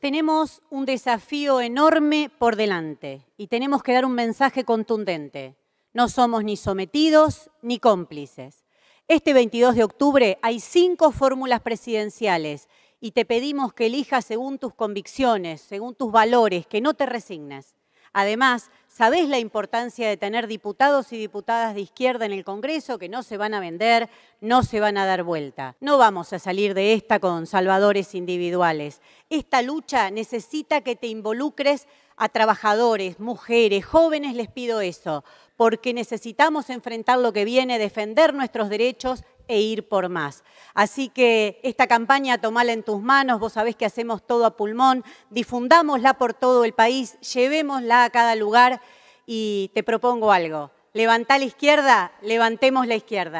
Tenemos un desafío enorme por delante y tenemos que dar un mensaje contundente. No somos ni sometidos ni cómplices. Este 22 de octubre hay cinco fórmulas presidenciales y te pedimos que elijas según tus convicciones, según tus valores, que no te resignes. Además, ¿sabés la importancia de tener diputados y diputadas de izquierda en el Congreso que no se van a vender, no se van a dar vuelta? No vamos a salir de esta con salvadores individuales. Esta lucha necesita que te involucres a trabajadores, mujeres, jóvenes, les pido eso, porque necesitamos enfrentar lo que viene, defender nuestros derechos e ir por más. Así que esta campaña, tomala en tus manos, vos sabés que hacemos todo a pulmón, difundámosla por todo el país, llevémosla a cada lugar y te propongo algo. Levantá la izquierda, levantemos la izquierda.